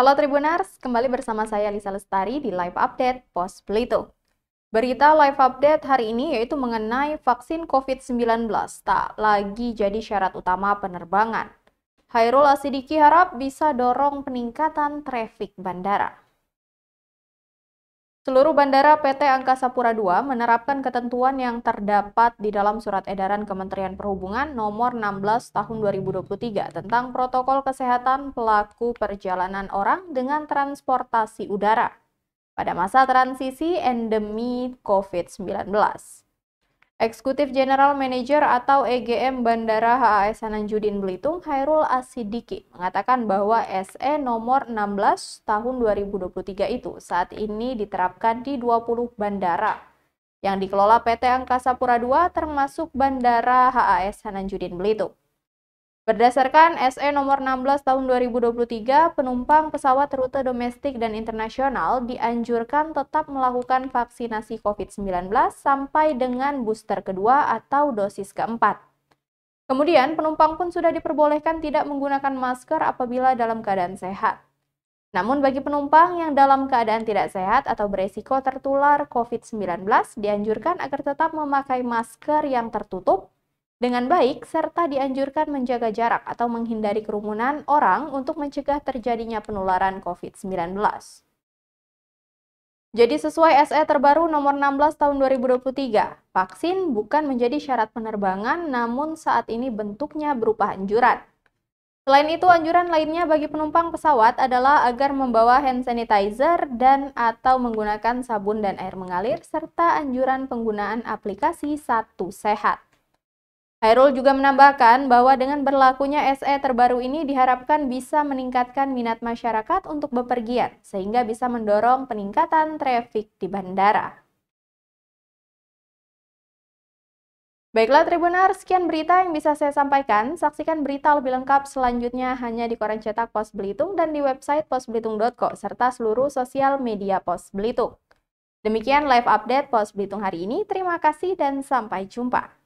Halo Tribunars, kembali bersama saya Lisa Lestari di Live Update Pos Pelito. Berita live update hari ini yaitu mengenai vaksin COVID-19 tak lagi jadi syarat utama penerbangan. Hairul Asidiki harap bisa dorong peningkatan trafik bandara. Seluruh bandara PT Angkasa Pura II menerapkan ketentuan yang terdapat di dalam Surat Edaran Kementerian Perhubungan Nomor 16 Tahun 2023 tentang protokol kesehatan pelaku perjalanan orang dengan transportasi udara pada masa transisi endemi COVID-19. Eksekutif General Manager atau EGM Bandara HAS Sananjudin Belitung, Hairul Asidiki, mengatakan bahwa SE nomor 16 tahun 2023 itu saat ini diterapkan di 20 bandara yang dikelola PT Angkasa Pura II termasuk Bandara HAS Sananjudin Belitung. Berdasarkan SE nomor 16 tahun 2023, penumpang pesawat rute domestik dan internasional dianjurkan tetap melakukan vaksinasi COVID-19 sampai dengan booster kedua atau dosis keempat. Kemudian, penumpang pun sudah diperbolehkan tidak menggunakan masker apabila dalam keadaan sehat. Namun bagi penumpang yang dalam keadaan tidak sehat atau beresiko tertular COVID-19, dianjurkan agar tetap memakai masker yang tertutup dengan baik serta dianjurkan menjaga jarak atau menghindari kerumunan orang untuk mencegah terjadinya penularan COVID-19. Jadi sesuai SE terbaru nomor 16 tahun 2023, vaksin bukan menjadi syarat penerbangan namun saat ini bentuknya berupa anjuran. Selain itu, anjuran lainnya bagi penumpang pesawat adalah agar membawa hand sanitizer dan atau menggunakan sabun dan air mengalir serta anjuran penggunaan aplikasi Satu Sehat. Hairul juga menambahkan bahwa dengan berlakunya SE terbaru ini diharapkan bisa meningkatkan minat masyarakat untuk bepergian, sehingga bisa mendorong peningkatan trafik di bandara. Baiklah Tribunar, sekian berita yang bisa saya sampaikan. Saksikan berita lebih lengkap selanjutnya hanya di koran cetak Pos Belitung dan di website posbelitung.co serta seluruh sosial media Pos Belitung. Demikian live update Pos Belitung hari ini. Terima kasih dan sampai jumpa.